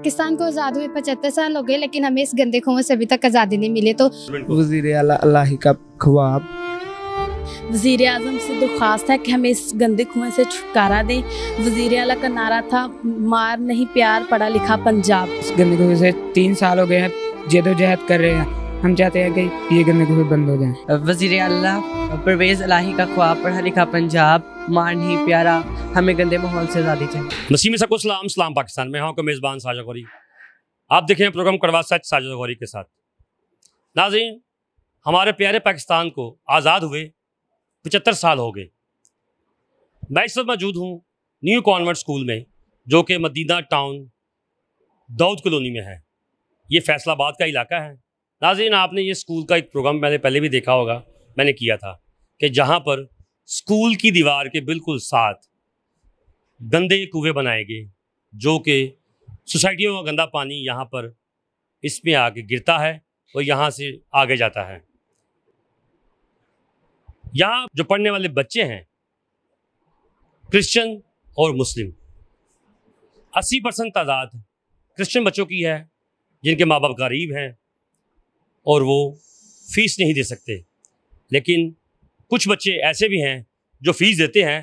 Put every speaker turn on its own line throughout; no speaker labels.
पाकिस्तान को आज़ाद हुए पचहत्तर साल हो गए लेकिन हमें इस गंदे खूह से अभी तक आज़ादी नहीं मिली तो वजीर का ख्वाब वजीर अजम से दरख्वास्त है कि हमें इस गंदे खुएं से छुटकारा दें वजीर अला का नारा था मार नहीं प्यार पढ़ा लिखा पंजाब इस गंदे कुएं से तीन साल हो गए हैं जदोजहद कर रहे हैं हम चाहते हैं कि ये गंदे गुफे बंद हो जाए वजीर अल्लाह परवेज अलाही का ख्वाब पढ़ा लिखा पंजाब मान ही प्यारा हमें गंदे माहौल से आज़ादी चाहिए
नसीम सबको सलाम सलाम पाकिस्तान में हाँ को मेज़बान साजा गौरी आप देखें प्रोग्राम करवा सच साजा गौरी के साथ नाजीन हमारे प्यारे पाकिस्तान को आज़ाद हुए पचहत्तर साल हो गए मैं इस वक्त मौजूद हूँ न्यू कॉन्वेंट स्कूल में जो कि मदीना टाउन दाऊद कॉलोनी में है ये फैसलाबाद का इलाका है नाजीन आपने ये स्कूल का एक प्रोग्राम मैंने पहले भी देखा होगा मैंने किया था कि जहाँ पर स्कूल की दीवार के बिल्कुल साथ गंदे कुएँ बनाए गए जो कि सोसाइटियों का गंदा पानी यहाँ पर इसमें आके गिरता है और यहाँ से आगे जाता है यहाँ जो पढ़ने वाले बच्चे हैं क्रिश्चियन और मुस्लिम अस्सी परसेंट तादाद क्रिश्चियन बच्चों की है जिनके माँ बाप गरीब हैं और वो फीस नहीं दे सकते लेकिन कुछ बच्चे ऐसे भी हैं जो फीस देते हैं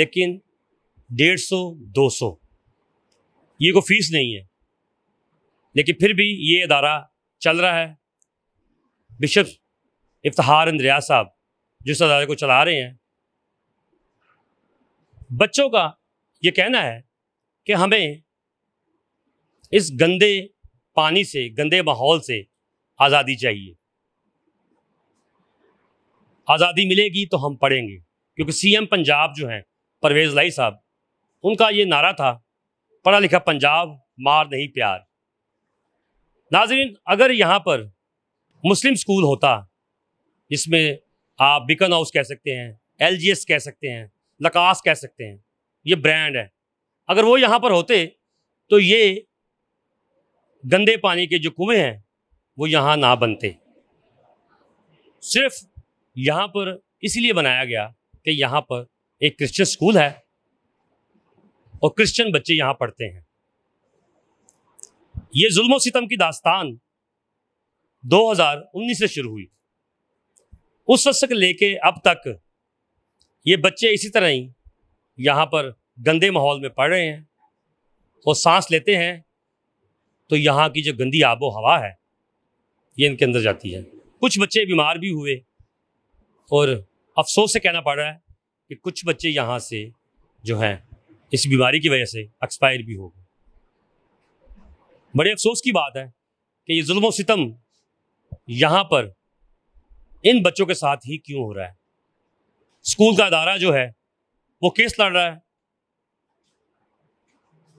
लेकिन डेढ़ सौ दो सौ ये को फीस नहीं है लेकिन फिर भी ये अदारा चल रहा है बिशप इफ्तार इंद्रिया साहब जिस अदारे को चला रहे हैं बच्चों का ये कहना है कि हमें इस गंदे पानी से गंदे माहौल से आज़ादी चाहिए आज़ादी मिलेगी तो हम पढ़ेंगे क्योंकि सीएम पंजाब जो हैं परवेज़ लाई साहब उनका ये नारा था पढ़ा लिखा पंजाब मार नहीं प्यार नाजरीन अगर यहाँ पर मुस्लिम स्कूल होता जिसमें आप बिकन हाउस कह सकते हैं एल कह सकते हैं लकास कह सकते हैं ये ब्रांड है अगर वो यहाँ पर होते तो ये गंदे पानी के जो कुएँ हैं वो यहाँ ना बनते सिर्फ यहाँ पर इसलिए बनाया गया कि यहाँ पर एक क्रिश्चियन स्कूल है और क्रिश्चियन बच्चे यहाँ पढ़ते हैं ये जुल्म सितम की दास्तान 2019 से शुरू हुई उस वक्त से लेके अब तक ये बच्चे इसी तरह ही यहाँ पर गंदे माहौल में पढ़ रहे हैं और सांस लेते हैं तो यहाँ की जो गंदी आबो हवा है ये इनके अंदर जाती है कुछ बच्चे बीमार भी हुए और अफसोस से कहना पड़ रहा है कि कुछ बच्चे यहाँ से जो हैं इस बीमारी की वजह से एक्सपायर भी हो गए बड़े अफसोस की बात है कि ये जुल्म सितम यहाँ पर इन बच्चों के साथ ही क्यों हो रहा है स्कूल का अदारा जो है वो केस लड़ रहा है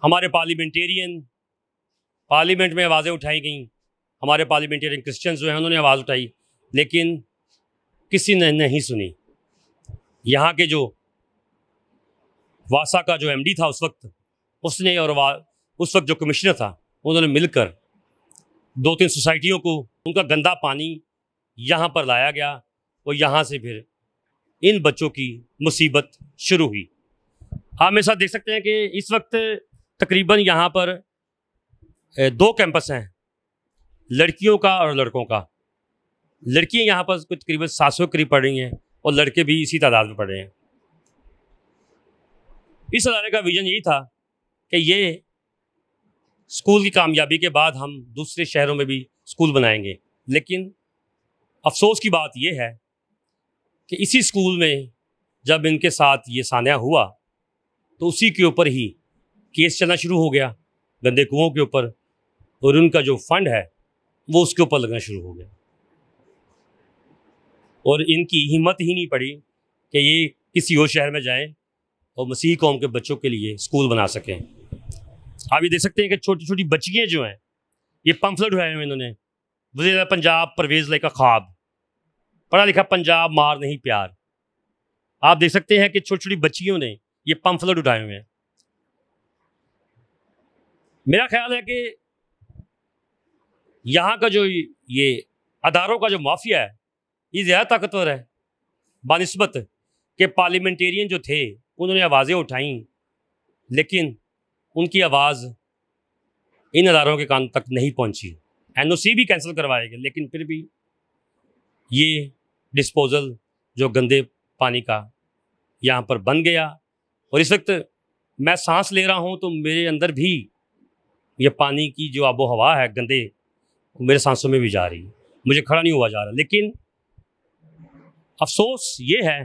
हमारे पार्लियामेंटेरियन पार्लियामेंट में आवाज़ें उठाई गई हमारे पार्लियामेंटेरियन क्रिश्चन जो हैं उन्होंने आवाज़ उठाई लेकिन किसी ने नहीं सुनी यहाँ के जो वासा का जो एमडी था उस वक्त उसने और उस वक्त जो कमिश्नर था उन्होंने मिलकर दो तीन सोसाइटियों को उनका गंदा पानी यहाँ पर लाया गया और यहाँ से फिर इन बच्चों की मुसीबत शुरू हुई आप मेरे साथ देख सकते हैं कि इस वक्त तकरीबन यहाँ पर दो कैंपस हैं लड़कियों का और लड़कों का लड़कियाँ यहाँ पर कुछ करीबन सात सौ करीब पढ़ रही हैं और लड़के भी इसी तादाद में पढ़ रहे हैं इस अदारे का विजन यही था कि ये स्कूल की कामयाबी के बाद हम दूसरे शहरों में भी स्कूल बनाएंगे लेकिन अफसोस की बात यह है कि इसी स्कूल में जब इनके साथ ये सान्या हुआ तो उसी के ऊपर ही केस चलना शुरू हो गया गंदे कुओं के ऊपर और उनका जो फंड है वो उसके ऊपर लगना शुरू हो गया और इनकी हिम्मत ही नहीं पड़ी कि ये किसी और शहर में जाएं और मसीह कौम के बच्चों के लिए स्कूल बना सकें आप ये देख सकते हैं कि छोटी छोटी बच्चियाँ जो हैं ये पंफलेट उठाए हुए इन्होंने वजी पंजाब परवेज लेका ख्वाब पढ़ा लिखा पंजाब मार नहीं प्यार आप देख सकते हैं कि छोटी छोटी बच्चियों ने ये पंफलेट उठाए हुए हैं मेरा ख्याल है कि यहाँ का जो ये अदारों का जो माफिया है ये ज़्यादा ताकतवर है बनस्बत के पार्लियामेंटेरियन जो थे उन्होंने आवाज़ें उठाई लेकिन उनकी आवाज़ इन अदारों के कान तक नहीं पहुंची एनओसी भी कैंसिल करवाए गए लेकिन फिर भी ये डिस्पोज़ल जो गंदे पानी का यहाँ पर बन गया और इस वक्त मैं सांस ले रहा हूँ तो मेरे अंदर भी ये पानी की जो आबो हवा है गंदे मेरे सांसों में भी जा रही है मुझे खड़ा नहीं हुआ जा रहा लेकिन अफसोस ये है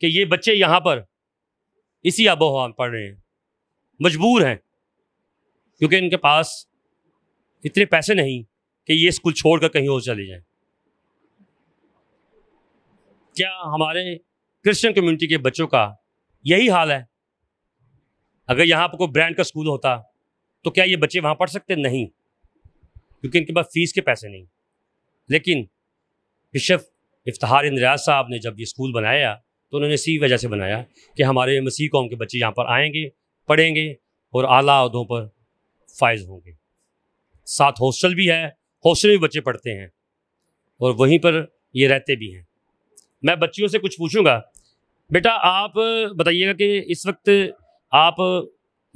कि ये बच्चे यहाँ पर इसी आबो हवा में पढ़ रहे हैं मजबूर हैं क्योंकि इनके पास इतने पैसे नहीं कि ये स्कूल छोड़कर कहीं और चले जाएं क्या हमारे क्रिश्चियन कम्युनिटी के बच्चों का यही हाल है अगर यहाँ पर कोई ब्रांड का स्कूल होता तो क्या ये बच्चे वहाँ पढ़ सकते नहीं क्योंकि इनके पास फीस के पैसे नहीं लेकिन बिशफ इफ्तार इंदराज साहब ने जब ये स्कूल बनाया तो उन्होंने इसी वजह से बनाया कि हमारे मसीह कौम के बच्चे यहाँ पर आएंगे पढ़ेंगे और आला अहदों पर फायज होंगे साथ हॉस्टल भी है हॉस्टल में बच्चे पढ़ते हैं और वहीं पर ये रहते भी हैं मैं बच्चियों से कुछ पूछूंगा बेटा आप बताइएगा कि इस वक्त आप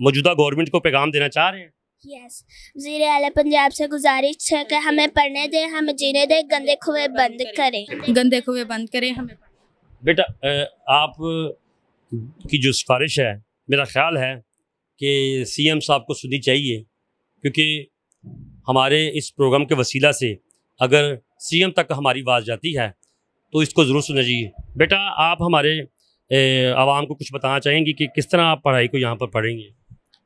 मौजूदा गवर्नमेंट को पैगाम देना चाह रहे हैं
यस जीरे आला पंजाब से गुजारिश है कि हमें पढ़ने दें हमें जीने दें गंदे खुए
बंद करें गंदे खुए बंद करें हमें
बेटा आप की जो सिफारिश है मेरा ख्याल है कि सीएम साहब को सुननी चाहिए क्योंकि हमारे इस प्रोग्राम के वसीला से अगर सीएम तक हमारी आवाज़ जाती है तो इसको ज़रूर सुनना चाहिए बेटा आप हमारे आवाम को कुछ बताना चाहेंगी कि किस तरह आप पढ़ाई को यहाँ पर पढ़ेंगे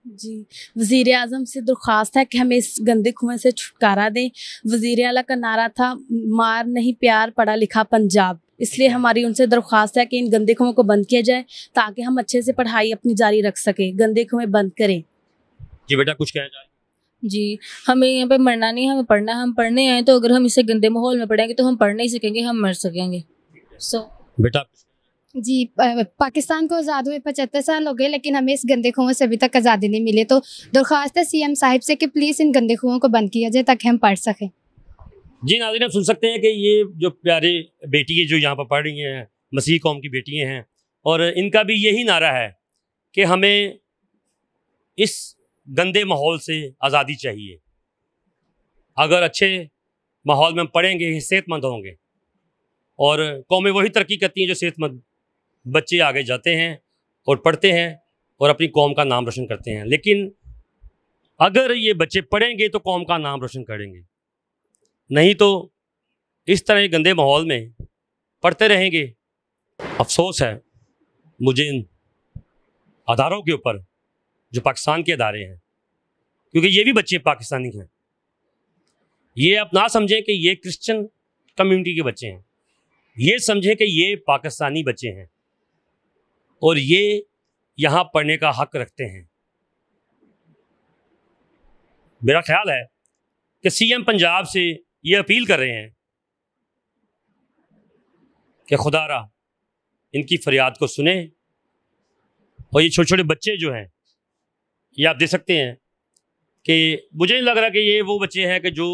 जी वजीर अजम से दरख्वास्त है कि हमें इस गंदे कुएं से छुटकारा दें वजीर अला का नारा था मार नहीं प्यार पढ़ा लिखा पंजाब इसलिए हमारी उनसे दरख्वास्त है कि इन गंदे कुएं को बंद किया जाए ताकि हम अच्छे से पढ़ाई अपनी जारी रख सकें गंदे कुएं बंद करें
जी बेटा कुछ कहना चाहिए
जी हमें यहाँ पे मरना नहीं हमें पढ़ना हम पढ़ने आए तो अगर हम इसे गंदे माहौल में पढ़ेंगे तो हम पढ़ नहीं सकेंगे हम मर सकेंगे सो so, बेटा जी पाकिस्तान को आज़ाद हुए पचहत्तर साल हो गए लेकिन हमें इस गंदे खुओं से अभी तक आज़ादी नहीं मिली तो दरख्वास्त है सीएम साहब से कि प्लीज़ इन गंदे खुओं को बंद किया जाए ताकि हम पढ़ सकें
जी नाजी आप सुन सकते हैं कि ये जो प्यारे बेटी है जो यहाँ पर पढ़ रही हैं मसीह कौम की बेटियाँ हैं और इनका भी यही नारा है कि हमें इस गंदे माहौल से आज़ादी चाहिए अगर अच्छे माहौल में हम पढ़ेंगे सेहतमंद होंगे और कौमें वही तरक्की करती हैं जो सेहतमंद बच्चे आगे जाते हैं और पढ़ते हैं और अपनी कौम का नाम रोशन करते हैं लेकिन अगर ये बच्चे पढ़ेंगे तो कौम का नाम रोशन करेंगे नहीं तो इस तरह के गंदे माहौल में पढ़ते रहेंगे अफसोस है मुझे इन अदारों के ऊपर जो पाकिस्तान के अदारे हैं क्योंकि ये भी बच्चे पाकिस्तानी हैं ये आप ना समझें कि ये क्रिश्चियन कम्युनिटी के बच्चे हैं ये समझें कि ये पाकिस्तानी बच्चे हैं और ये यहाँ पढ़ने का हक रखते हैं मेरा ख्याल है कि सीएम पंजाब से ये अपील कर रहे हैं कि खुदारा इनकी फरियाद को सुने और ये छोटे छोटे बच्चे जो हैं ये आप देख सकते हैं कि मुझे नहीं लग रहा कि ये वो बच्चे हैं कि जो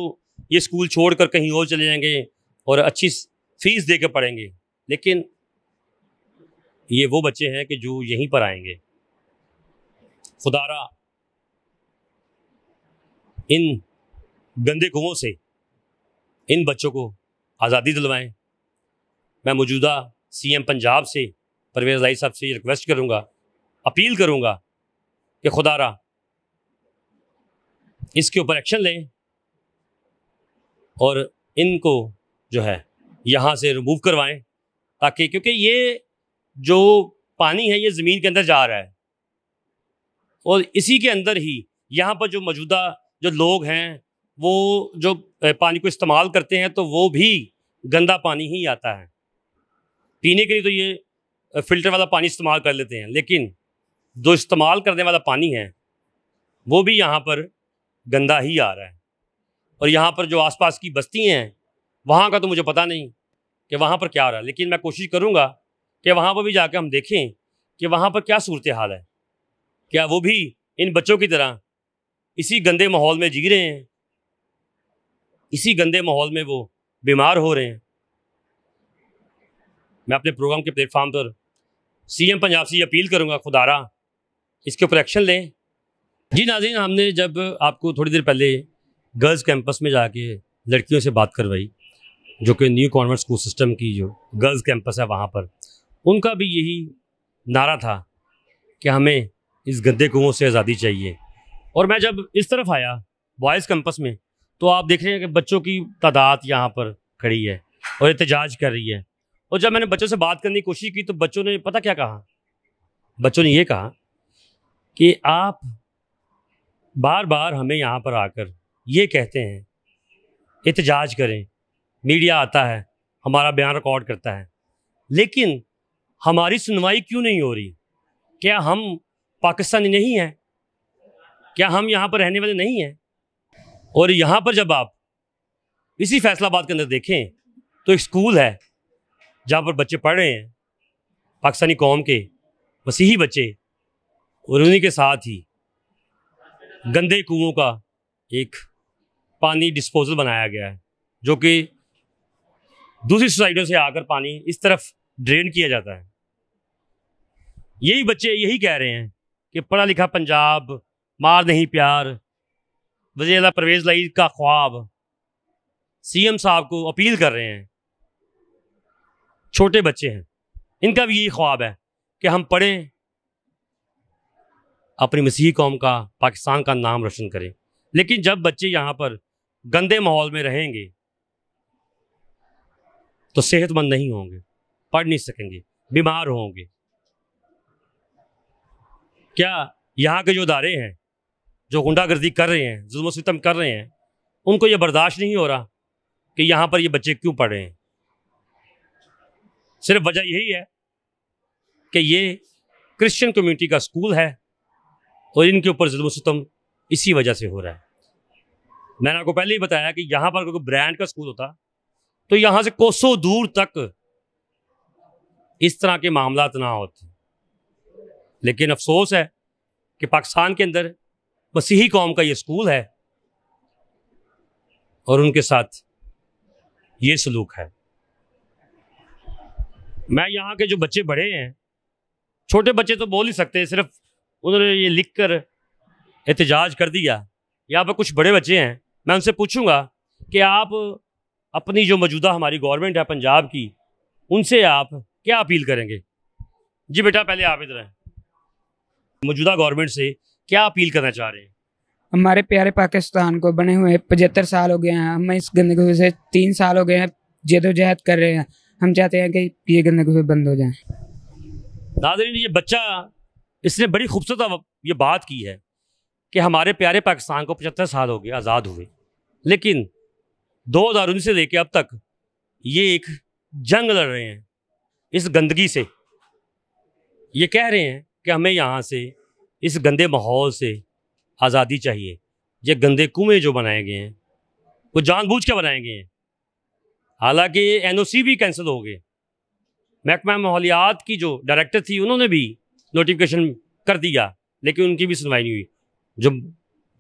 ये स्कूल छोड़कर कहीं और चले जाएंगे और अच्छी फीस दे के पढ़ेंगे लेकिन ये वो बच्चे हैं कि जो यहीं पर आएंगे खुदारा इन गंदे कुओं से इन बच्चों को आज़ादी दिलवाएं मैं मौजूदा सीएम पंजाब से परवेज़ राई साहब से ये रिक्वेस्ट करूँगा अपील करूँगा कि खुदारा इसके ऊपर एक्शन लें और इनको जो है यहाँ से रिमूव करवाएं ताकि क्योंकि ये जो पानी है ये ज़मीन के अंदर जा रहा है और इसी के अंदर ही यहाँ पर जो मौजूदा जो लोग हैं वो जो पानी को इस्तेमाल करते हैं तो वो भी गंदा पानी ही आता है पीने के लिए तो ये फ़िल्टर वाला पानी इस्तेमाल कर लेते हैं लेकिन जो इस्तेमाल करने वाला पानी है वो भी यहाँ पर गंदा ही आ रहा है और यहाँ पर जो आसपास की बस्तियाँ हैं वहाँ का तो मुझे पता नहीं कि वहाँ पर क्या आ रहा है लेकिन मैं कोशिश करूँगा कि वहाँ पर भी जाकर हम देखें कि वहाँ पर क्या सूरत हाल है क्या वो भी इन बच्चों की तरह इसी गंदे माहौल में जी रहे हैं इसी गंदे माहौल में वो बीमार हो रहे हैं मैं अपने प्रोग्राम के प्लेटफॉर्म पर सीएम पंजाब से अपील करूंगा खुदारा इसके ऊपर एक्शन लें जी नाजीन हमने जब आपको थोड़ी देर पहले गर्ल्स कैंपस में जाके लड़कियों से बात करवाई जो कि न्यू कॉन्वेंट स्कूल सिस्टम की जो गर्ल्स कैंपस है वहाँ पर उनका भी यही नारा था कि हमें इस गंदे कुओं से आज़ादी चाहिए और मैं जब इस तरफ आया बॉयज़ कैंपस में तो आप देख रहे हैं कि बच्चों की तादाद यहाँ पर खड़ी है और एहतजाज कर रही है और जब मैंने बच्चों से बात करने की कोशिश की तो बच्चों ने पता क्या कहा बच्चों ने ये कहा कि आप बार बार हमें यहाँ पर आकर ये कहते हैं एहतजाज करें मीडिया आता है हमारा बयान रिकॉर्ड करता है लेकिन हमारी सुनवाई क्यों नहीं हो रही क्या हम पाकिस्तानी नहीं हैं क्या हम यहाँ पर रहने वाले नहीं हैं और यहाँ पर जब आप इसी फैसलाबाद के अंदर देखें तो एक स्कूल है जहाँ पर बच्चे पढ़ रहे हैं पाकिस्तानी कौम के मसीही बच्चे और उन्हीं के साथ ही गंदे कुओं का एक पानी डिस्पोजल बनाया गया है जो कि दूसरी सोसाइटियों से आकर पानी इस तरफ ड्रेन किया जाता है यही बच्चे यही कह रहे हैं कि पढ़ा लिखा पंजाब मार नहीं प्यार वजी परवेज लाई का ख्वाब सीएम साहब को अपील कर रहे हैं छोटे बच्चे हैं इनका भी यही ख्वाब है कि हम पढ़ें अपनी मसीह कौम का पाकिस्तान का नाम रोशन करें लेकिन जब बच्चे यहाँ पर गंदे माहौल में रहेंगे तो सेहतमंद नहीं होंगे पढ़ नहीं सकेंगे बीमार होंगे क्या यहाँ के जो इदारे हैं जो गुंडागर्दी कर रहे हैं जुल्म सितम कर रहे हैं उनको ये बर्दाश्त नहीं हो रहा कि यहाँ पर ये बच्चे क्यों पढ़ रहे हैं सिर्फ वजह यही है कि ये क्रिश्चियन कम्युनिटी का स्कूल है और इनके ऊपर जुल्म सितम इसी वजह से हो रहा है मैंने आपको पहले ही बताया कि यहाँ पर कोई ब्रांड का स्कूल होता तो यहाँ से कोसों दूर तक इस तरह के मामला ना होते लेकिन अफसोस है कि पाकिस्तान के अंदर मसीही कौम का ये स्कूल है और उनके साथ ये सलूक है मैं यहाँ के जो बच्चे बड़े हैं छोटे बच्चे तो बोल ही सकते हैं सिर्फ उन्होंने ये लिख कर एहतजाज कर दिया यहाँ पर कुछ बड़े बच्चे हैं मैं उनसे पूछूंगा कि आप अपनी जो मौजूदा हमारी गवर्नमेंट है पंजाब की उनसे आप क्या अपील करेंगे जी बेटा पहले आप इधर हैं मौजूदा गवर्नमेंट से क्या अपील करना चाह रहे हैं
हमारे प्यारे पाकिस्तान को बने हुए पचहत्तर साल हो गए हैं हम इस गंदगी से तीन साल हो गए हैं जदोजहद कर रहे हैं हम चाहते हैं कि ये गंदगी बंद हो जाए
नादरीन ये बच्चा इसने बड़ी खूबसूरत ये बात की है कि हमारे प्यारे पाकिस्तान को पचहत्तर साल हो गए आज़ाद हुए लेकिन दो हज़ार उन्नीस से लेकर अब तक ये एक जंग लड़ रहे हैं इस गंदगी से ये कह रहे हैं कि हमें यहाँ से इस गंदे माहौल से आज़ादी चाहिए ये गंदे कुएँ जो बनाए गए हैं वो जानबूझ के बनाए गए हैं हालांकि सी भी कैंसिल हो गए महकमा माहौलियात की जो डायरेक्टर थी उन्होंने भी नोटिफिकेशन कर दिया लेकिन उनकी भी सुनवाई नहीं हुई जो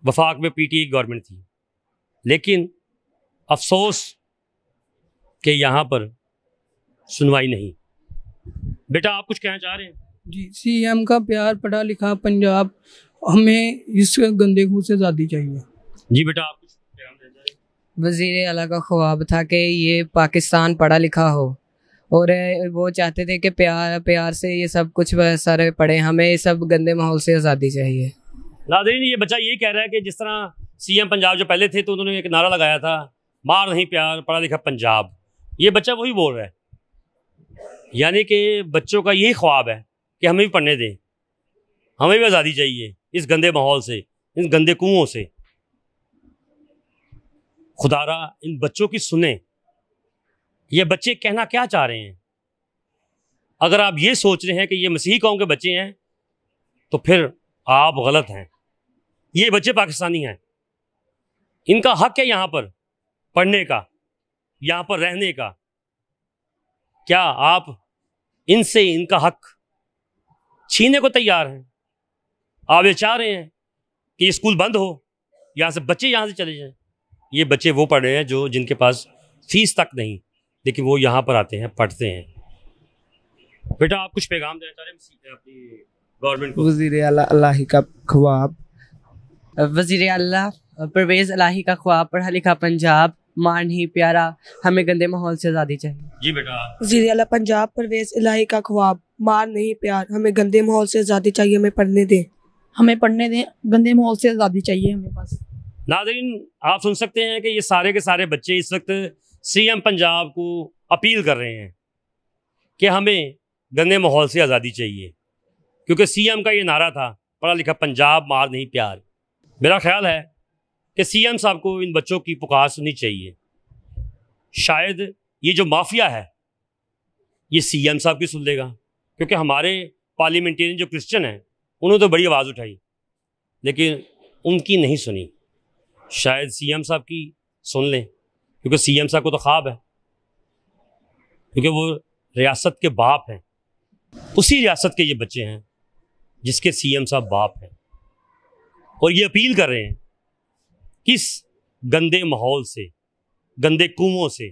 वफाक में पी टी गवर्नमेंट थी लेकिन अफसोस के यहाँ पर सुनवाई नहीं बेटा आप कुछ कहना चाह रहे हैं
जी एम का प्यार पढ़ा लिखा पंजाब हमें इस गंदे खूह से आज़ादी चाहिए जी बेटा आप वजीर अला का ख्वाब था कि ये पाकिस्तान पढ़ा लिखा हो और वो चाहते थे कि प्यार प्यार से ये सब कुछ सारे पढ़े हमें ये सब गंदे माहौल से आज़ादी चाहिए
नाजरीन ये बच्चा ये कह रहा है कि जिस तरह सीएम पंजाब जो पहले थे तो उन्होंने एक नारा लगाया था मार नहीं प्यार पढ़ा लिखा पंजाब ये बच्चा वही बोल रहा है यानी कि बच्चों का यही ख्वाब है कि हमें भी पढ़ने दें हमें भी आज़ादी चाहिए इस गंदे माहौल से इन गंदे कुओं से खुदारा इन बच्चों की सुने ये बच्चे कहना क्या चाह रहे हैं अगर आप ये सोच रहे हैं कि ये मसीह कौम के बच्चे हैं तो फिर आप गलत हैं ये बच्चे पाकिस्तानी हैं इनका हक है यहाँ पर पढ़ने का यहाँ पर रहने का क्या आप इनसे इनका हक छीनने को तैयार हैं आप ये चाह रहे हैं कि स्कूल बंद हो यहाँ से बच्चे यहाँ से चले जाएं ये बच्चे वो पढ़ रहे हैं जो जिनके पास फीस तक नहीं लेकिन वो यहाँ पर आते हैं पढ़ते हैं बेटा आप कुछ पैगाम देना चाह रहे हैं अपनी
गवर्नमेंट को वजीर अल्लाह का ख्वाब वजीर अल्लाह परवेज़ अलाही का ख्वाब पढ़ा लिखा पंजाब मान ही प्यारा हमें गंदे माहौल से आज़ादी चाहिए जी बेटा वजीर अला पंजाब परवेज इलाही का ख्वाब मान नहीं प्यार हमें गंदे माहौल से आज़ादी चाहिए हमें पढ़ने दें हमें पढ़ने दें गंदे माहौल से आज़ादी चाहिए हमें पास
नाजरीन आप सुन सकते हैं कि ये सारे के सारे बच्चे इस वक्त सीएम पंजाब को अपील कर रहे हैं कि हमें गंदे माहौल से आज़ादी चाहिए क्योंकि सीएम का ये नारा था पढ़ा लिखा पंजाब मार नहीं प्यार मेरा ख्याल है कि सीएम साहब को इन बच्चों की पुकार सुननी चाहिए शायद ये जो माफिया है ये सीएम साहब की सुन लेगा क्योंकि हमारे पार्लियामेंटेरियन जो क्रिश्चियन हैं उन्होंने तो बड़ी आवाज़ उठाई लेकिन उनकी नहीं सुनी शायद सीएम साहब की सुन लें क्योंकि सीएम साहब को तो ख्वाब है क्योंकि वो रियासत के बाप हैं उसी रियासत के ये बच्चे हैं जिसके सीएम साहब बाप हैं और ये अपील कर रहे हैं किस गंदे माहौल से गंदे कुओं से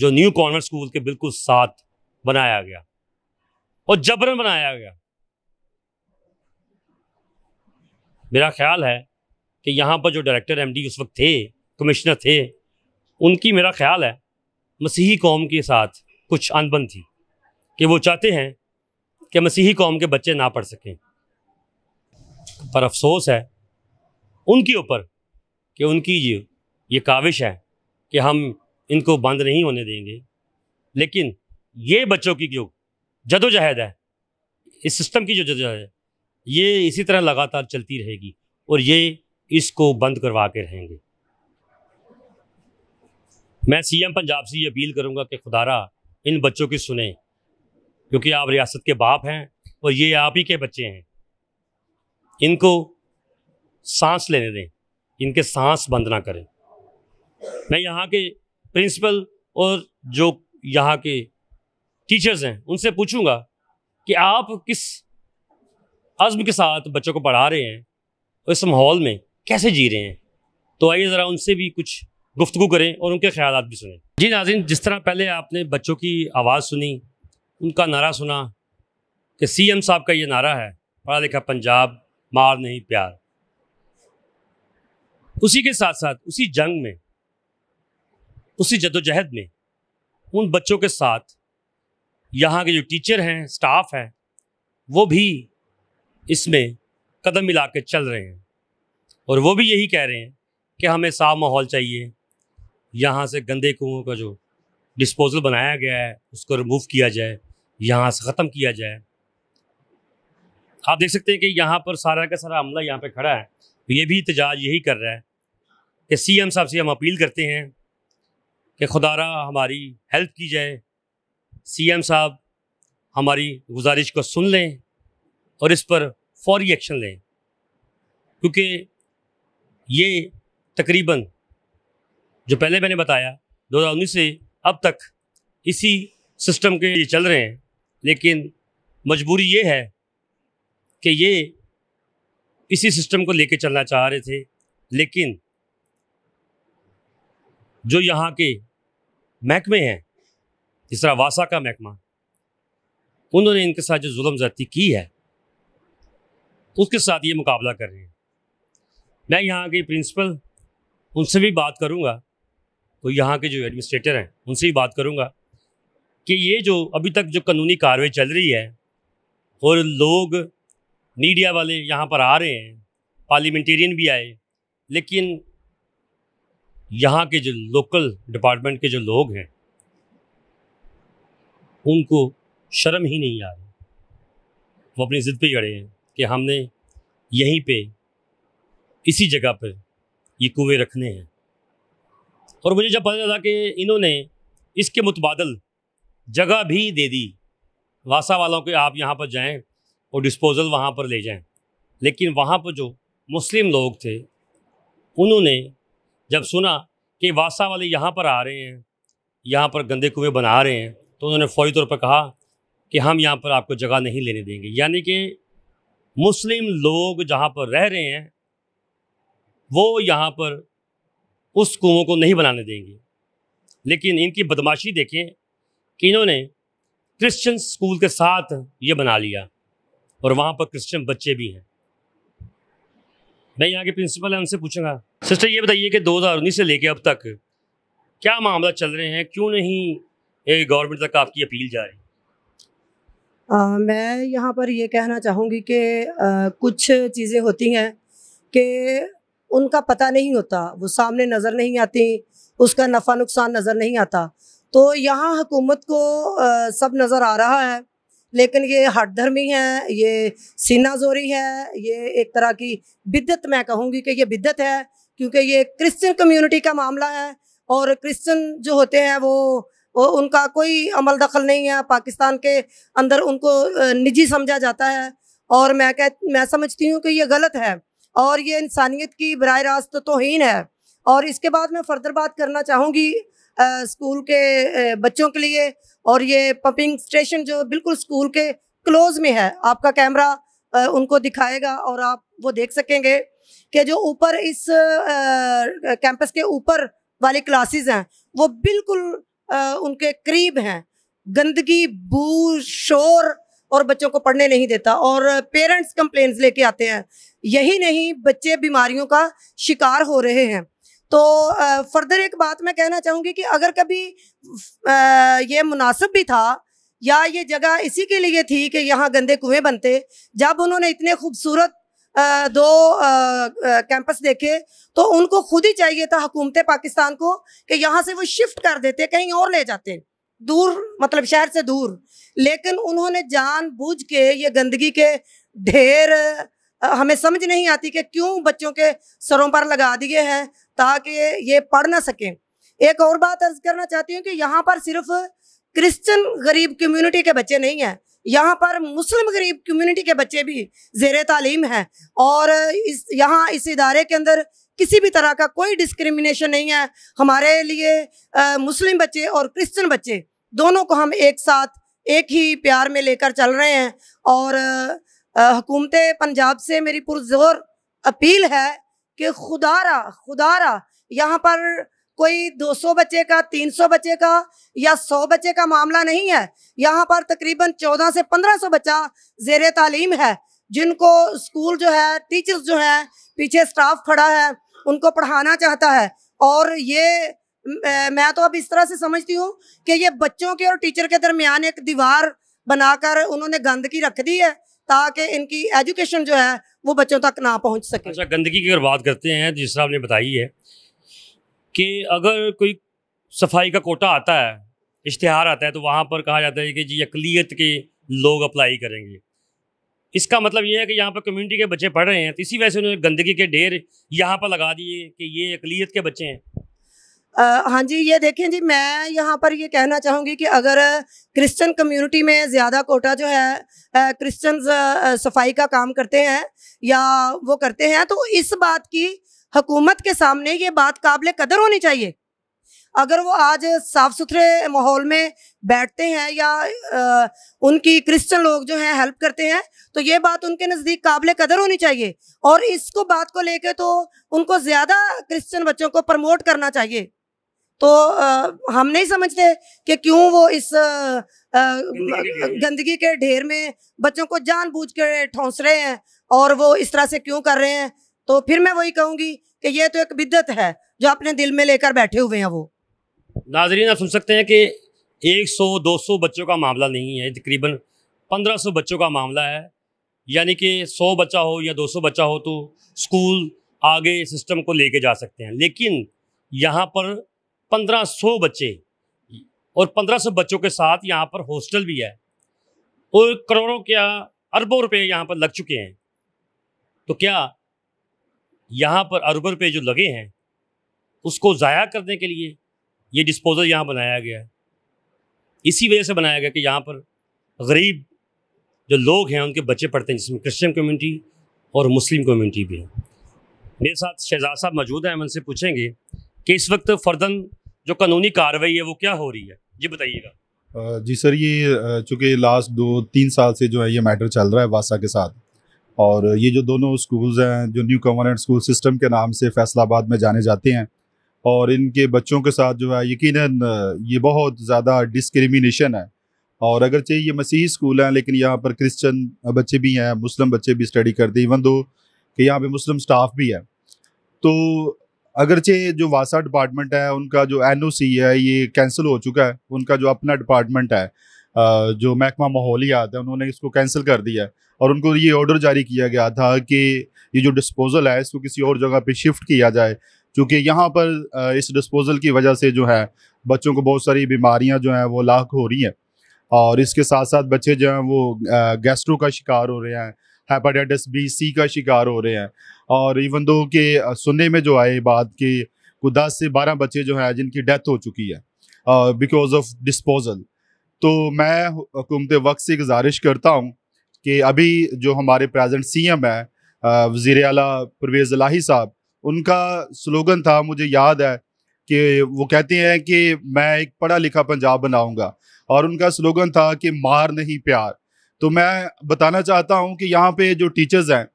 जो न्यू कॉर्नर स्कूल के बिल्कुल साथ बनाया गया और जबरन बनाया गया मेरा ख्याल है कि यहाँ पर जो डायरेक्टर एमडी उस वक्त थे कमिश्नर थे उनकी मेरा ख्याल है मसीही कौम के साथ कुछ अनबन थी कि वो चाहते हैं कि मसीही कौम के बच्चे ना पढ़ सकें पर अफसोस है उनके ऊपर कि उनकी ये ये काविश है कि हम इनको बंद नहीं होने देंगे लेकिन ये बच्चों की जो जदोजहद है इस सिस्टम की जो जदोजहद है ये इसी तरह लगातार चलती रहेगी और ये इसको बंद करवा के रहेंगे मैं सीएम पंजाब से ये अपील करूंगा कि खुदारा इन बच्चों की सुने क्योंकि आप रियासत के बाप हैं और ये आप ही के बच्चे हैं इनको सांस लेने दें इनके सांस बंद ना करें मैं यहाँ के प्रिंसिपल और जो यहाँ के टीचर्स हैं उनसे पूछूंगा कि आप किस अज़म के साथ बच्चों को पढ़ा रहे हैं और इस माहौल में कैसे जी रहे हैं तो आइए ज़रा उनसे भी कुछ गुफ्तु करें और उनके ख्याल भी सुने जी नाजिन जिस तरह पहले आपने बच्चों की आवाज़ सुनी उनका नारा सुना कि सीएम साहब का ये नारा है पढ़ा लिखा पंजाब मार नहीं प्यार उसी के साथ साथ उसी जंग में उसी जदोजहद में उन बच्चों के साथ यहाँ के जो टीचर हैं स्टाफ हैं वो भी इसमें कदम मिला के चल रहे हैं और वो भी यही कह रहे हैं कि हमें साफ माहौल चाहिए यहाँ से गंदे कुओं का जो डिस्पोजल बनाया गया है उसको रिमूव किया जाए यहाँ से ख़त्म किया जाए आप देख सकते हैं कि यहाँ पर सारा का सारा अमला यहाँ पे खड़ा है ये भी इतजाज यही कर रहा है कि सीएम साहब से हम अपील करते हैं कि खुदारा हमारी हेल्प की जाए सीएम साहब हमारी गुजारिश को सुन लें और इस पर फौरी एक्शन लें क्योंकि ये तकरीबन जो पहले मैंने बताया 2019 से अब तक इसी सिस्टम के ये चल रहे हैं लेकिन मजबूरी ये है कि ये इसी सिस्टम को लेके चलना चाह रहे थे लेकिन जो यहाँ के महकमे हैं जिस तरह वासा का महकमा उन्होंने इनके साथ जो जुल्म ज़्यादती की है उसके साथ ये मुकाबला कर रहे हैं मैं यहाँ के प्रिंसिपल उनसे भी बात करूँगा तो यहाँ के जो एडमिनिस्ट्रेटर हैं उनसे भी बात करूँगा कि ये जो अभी तक जो कानूनी कार्रवाई चल रही है और लोग मीडिया वाले यहाँ पर आ रहे हैं पार्लियामेंटेरियन भी आए लेकिन यहाँ के जो लोकल डिपार्टमेंट के जो लोग हैं उनको शर्म ही नहीं आ रही वो अपनी ज़िद पे अड़े हैं कि हमने यहीं पे इसी जगह पर ये कुएँ रखने हैं और मुझे जब पता चला कि इन्होंने इसके मुतबादल जगह भी दे दी वासा वालों के आप यहाँ पर जाएं और डिस्पोज़ल वहाँ पर ले जाएं लेकिन वहाँ पर जो मुस्लिम लोग थे उन्होंने जब सुना कि वासा वाले यहाँ पर आ रहे हैं यहाँ पर गंदे कुएँ बना रहे हैं तो उन्होंने फौरी तौर पर कहा कि हम यहाँ पर आपको जगह नहीं लेने देंगे यानी कि मुस्लिम लोग जहाँ पर रह रहे हैं वो यहाँ पर उस कुओं को नहीं बनाने देंगे लेकिन इनकी बदमाशी देखें कि इन्होंने क्रिश्चियन स्कूल के साथ ये बना लिया और वहाँ पर क्रिश्चियन बच्चे भी हैं मैं यहाँ के प्रिंसिपल है उनसे पूछूंगा सिस्टर ये बताइए कि 2019 से लेके अब तक क्या मामला चल रहे हैं क्यों नहीं गवर्नमेंट तक आपकी अपील जा रही
आ, मैं यहाँ पर ये कहना चाहूँगी कि कुछ चीज़ें होती हैं कि उनका पता नहीं होता वो सामने नज़र नहीं आती उसका नफ़ा नुकसान नज़र नहीं आता तो यहाँ हुकूमत को आ, सब नज़र आ रहा है लेकिन ये हटधर्मी है ये सीनाजोरी है ये एक तरह की बिद्दत मैं कहूँगी कि ये बिद्दत है क्योंकि ये क्रिश्चियन कम्युनिटी का मामला है और क्रिश्चियन जो होते हैं वो वो उनका कोई अमल दखल नहीं है पाकिस्तान के अंदर उनको निजी समझा जाता है और मैं कह मैं समझती हूँ कि ये गलत है और ये इंसानियत की बरह रास्त तोहन है और इसके बाद मैं फर्दर बात करना चाहूँगी स्कूल के बच्चों के लिए और ये पंपिंग स्टेशन जो बिल्कुल स्कूल के क्लोज में है आपका कैमरा उनको दिखाएगा और आप वो देख सकेंगे कि जो ऊपर इस कैंपस के ऊपर वाली क्लासेस हैं वो बिल्कुल उनके करीब हैं गंदगी बू शोर और बच्चों को पढ़ने नहीं देता और पेरेंट्स कंप्लेंट्स लेके आते हैं यही नहीं बच्चे बीमारियों का शिकार हो रहे हैं तो फर्दर एक बात मैं कहना चाहूँगी कि अगर कभी ये मुनासिब भी था या ये जगह इसी के लिए थी कि यहाँ गंदे कुएं बनते जब उन्होंने इतने खूबसूरत दो कैंपस देखे तो उनको खुद ही चाहिए था हुकूमत पाकिस्तान को कि यहाँ से वो शिफ्ट कर देते कहीं और ले जाते दूर मतलब शहर से दूर लेकिन उन्होंने जान बूझ के ये गंदगी के ढेर हमें समझ नहीं आती कि क्यों बच्चों के सरों पर लगा दिए हैं ताकि ये पढ़ ना सकें एक और बात अर्ज करना चाहती हूँ कि यहाँ पर सिर्फ क्रिश्चियन गरीब कम्युनिटी के बच्चे नहीं हैं यहाँ पर मुस्लिम गरीब कम्युनिटी के बच्चे भी जेर तालीम हैं और इस यहाँ इस इदारे के अंदर किसी भी तरह का कोई डिस्क्रिमिनेशन नहीं है हमारे लिए आ, मुस्लिम बच्चे और क्रिश्चियन बच्चे दोनों को हम एक साथ एक ही प्यार में लेकर चल रहे हैं और हुकूमत पंजाब से मेरी पुरजोर अपील है कि खुदारा खुदारा यहाँ पर कोई 200 बच्चे का 300 बच्चे का या 100 बच्चे का मामला नहीं है यहाँ पर तकरीबन 14 से 1500 बच्चा जेर तालीम है जिनको स्कूल जो है टीचर्स जो हैं पीछे स्टाफ खड़ा है उनको पढ़ाना चाहता है और ये मैं तो अब इस तरह से समझती हूँ कि ये बच्चों के और टीचर के दरमियान एक दीवार बनाकर उन्होंने गंदगी रख दी है ताकि इनकी एजुकेशन जो है वो बच्चों तक ना पहुंच सके अच्छा
गंदगी की अगर बात करते हैं जिस तरह आपने बताई है कि अगर कोई सफाई का कोटा आता है इश्तहार आता है तो वहाँ पर कहा जाता है कि जी अकलीत के लोग अप्लाई करेंगे इसका मतलब ये है कि यहाँ पर कम्युनिटी के बच्चे पढ़ रहे हैं तो इसी वजह से उन्होंने गंदगी के ढेर यहाँ पर लगा दिए कि ये अकलीत के बच्चे हैं
हाँ जी ये देखें जी मैं यहाँ पर ये कहना चाहूँगी कि अगर क्रिश्चियन कम्युनिटी में ज़्यादा कोटा जो है क्रिश्चन सफाई का काम करते हैं या वो करते हैं तो इस बात की हकूमत के सामने ये बात काबिल कदर होनी चाहिए अगर वो आज साफ़ सुथरे माहौल में बैठते हैं या आ, उनकी क्रिश्चियन लोग जो हैं हेल्प करते हैं तो ये बात उनके नज़दीक काबिल कदर होनी चाहिए और इसको बात को लेके तो उनको ज़्यादा क्रिश्चियन बच्चों को प्रमोट करना चाहिए तो आ, हम नहीं समझते कि क्यों वो इस आ, गंदगी के ढेर में बच्चों को जानबूझ के ठोंस रहे हैं और वो इस तरह से क्यों कर रहे हैं तो फिर मैं वही कहूंगी कि ये तो एक बिद्दत है जो अपने दिल में लेकर बैठे हुए हैं वो
नाजरीन आप सुन सकते हैं कि 100 200 बच्चों का मामला नहीं है तकरीबन 1500 बच्चों का मामला है यानी कि 100 बच्चा हो या 200 बच्चा हो तो स्कूल आगे सिस्टम को लेके जा सकते हैं लेकिन यहाँ पर 1500 बच्चे और 1500 बच्चों के साथ यहाँ पर हॉस्टल भी है और करोड़ों क्या अरबों रुपए यहाँ पर लग चुके हैं तो क्या यहाँ पर अरबों रुपए जो लगे हैं उसको ज़ाया करने के लिए ये डिस्पोजल यहाँ बनाया गया है इसी वजह से बनाया गया कि यहाँ पर गरीब जो लोग हैं उनके बच्चे पढ़ते हैं जिसमें क्रिश्चियन कम्युनिटी और मुस्लिम कम्युनिटी भी है मेरे साथ शहजाद साहब मौजूद हैं हम उनसे पूछेंगे कि इस वक्त फर्दन जो कानूनी कार्रवाई है वो क्या हो रही है ये
बताइएगा
जी सर ये चूँकि लास्ट दो तीन साल से जो है ये मैटर चल रहा है वासा के साथ और ये जो दोनों स्कूल्स हैं जो न्यू कॉन्वेंट स्कूल सिस्टम के नाम से फैसलाबाद में जाने जाते हैं और इनके बच्चों के साथ जो है यकीन ये बहुत ज़्यादा डिस्क्रिमिनेशन है और अगर अगरचे ये मसीही स्कूल हैं लेकिन यहाँ पर क्रिश्चन बच्चे भी हैं मुस्लिम बच्चे भी स्टडी करते हैं इवन दो कि यहाँ पे मुस्लिम स्टाफ भी है तो अगरचे जो वासा डिपार्टमेंट है उनका जो एन है ये कैंसिल हो चुका है उनका जो अपना डिपार्टमेंट है जो महकमा माहौलियात है उन्होंने इसको कैंसिल कर दिया है और उनको ये ऑर्डर जारी किया गया था कि ये जो डिस्पोज़ल है इसको किसी और जगह पे शिफ्ट किया जाए क्योंकि यहाँ पर इस डिस्पोज़ल की वजह से जो है बच्चों को बहुत सारी बीमारियाँ जो हैं वो लाख हो रही हैं और इसके साथ साथ बच्चे जो हैं वो गैस्ट्रो का शिकार हो रहे हैं हेपाटाइटिस बी सी का शिकार हो रहे हैं और इवन दो के सुनने में जो आए बात कि को दस से बारह बच्चे जो हैं जिनकी डेथ हो चुकी है बिकॉज ऑफ डिस्पोजल तो मैं हुकूमत वक्त से गुजारिश करता हूँ कि अभी जो हमारे प्रेजेंट सी एम है वज़ी अला परवेज़ लाही साहब उनका स्लोगन था मुझे याद है कि वो कहते हैं कि मैं एक पढ़ा लिखा पंजाब बनाऊंगा और उनका स्लोगन था कि मार नहीं प्यार तो मैं बताना चाहता हूँ कि यहाँ पे जो टीचर्स हैं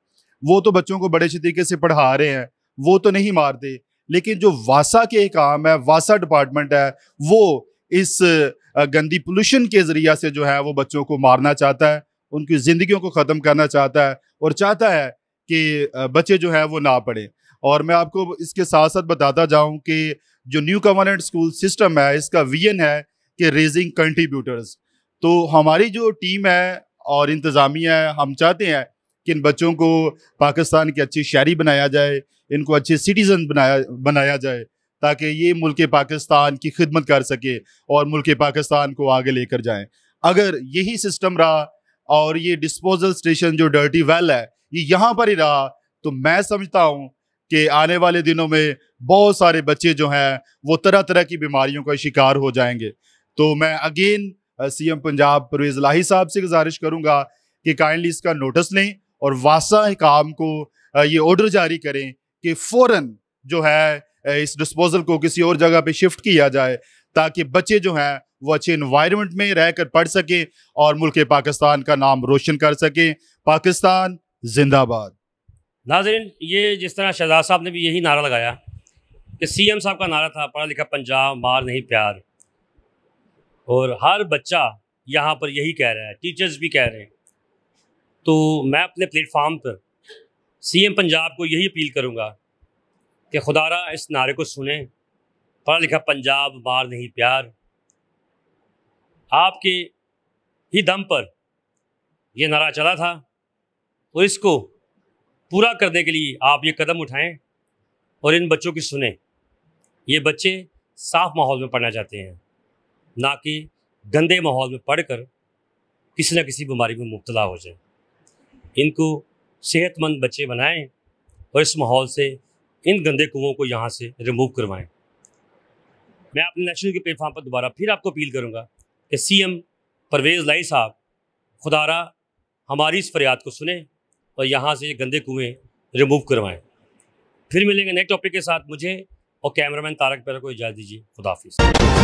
वो तो बच्चों को बड़े अच्छे तरीके से पढ़ा रहे हैं वो तो नहीं मारते लेकिन जो वासा के काम है वासा डिपार्टमेंट है वो इस गंदी पोल्यूशन के ज़रिया से जो है वो बच्चों को मारना चाहता है उनकी ज़िंदगियों को ख़त्म करना चाहता है और चाहता है कि बच्चे जो है वो ना पढ़ें और मैं आपको इसके साथ साथ बताता जाऊं कि जो न्यू कवर्नेंट स्कूल सिस्टम है इसका विजन है कि रेजिंग कंट्रीब्यूटर्स तो हमारी जो टीम है और इंतज़ामिया हम चाहते हैं कि इन बच्चों को पाकिस्तान की अच्छी शहरी बनाया जाए इनको अच्छे सिटीज़न बनाया बनाया जाए ताकि ये मुल्क पाकिस्तान की खिदमत कर सके और मुल्क पाकिस्तान को आगे लेकर जाएं अगर यही सिस्टम रहा और ये डिस्पोजल स्टेशन जो डर्टी वेल है ये यहाँ पर ही रहा तो मैं समझता हूँ कि आने वाले दिनों में बहुत सारे बच्चे जो हैं वो तरह तरह की बीमारियों का शिकार हो जाएंगे तो मैं अगेन सीएम पंजाब परवेज लाही साहब से गुजारिश करूंगा कि काइंडली इसका नोटिस लें और वासा काम को ये ऑर्डर जारी करें कि फौरन जो है इस डिस्पोजल को किसी और जगह पे शिफ्ट किया जाए ताकि बच्चे जो हैं वो अच्छे इन्वायरमेंट में रह कर पढ़ सकें और मुल्क पाकिस्तान का नाम रोशन कर सकें पाकिस्तान जिंदाबाद
नाजरीन ये जिस तरह शहजाद साहब ने भी यही नारा लगाया कि सीएम साहब का नारा था पढ़ा लिखा पंजाब मार नहीं प्यार और हर बच्चा यहाँ पर यही कह रहा है टीचर्स भी कह रहे हैं तो मैं अपने प्लेटफार्म पर सीएम पंजाब को यही अपील करूँगा कि खुदारा इस नारे को सुने पढ़ा लिखा पंजाब मार नहीं प्यार आपके ही दम पर यह नारा चला था तो इसको पूरा करने के लिए आप ये कदम उठाएं और इन बच्चों की सुने ये बच्चे साफ माहौल में पढ़ना चाहते हैं ना कि गंदे माहौल में पढ़कर किसी न किसी बीमारी में मुबतला हो जाए इनको सेहतमंद बच्चे बनाएं और इस माहौल से इन गंदे कुओं को यहाँ से रिमूव करवाएं मैं अपने नेशनल के प्लेटफार्म पर दोबारा फिर आपको अपील करूँगा कि सीएम परवेज़ लाई साहब खुदारा हमारी इस फरियाद को सुने और यहाँ से ये गंदे कुएँ रिमूव करवाएँ फिर मिलेंगे नए टॉपिक के साथ मुझे और कैमरामैन तारक पैरा को इजाज़त दीजिए खुदाफिज़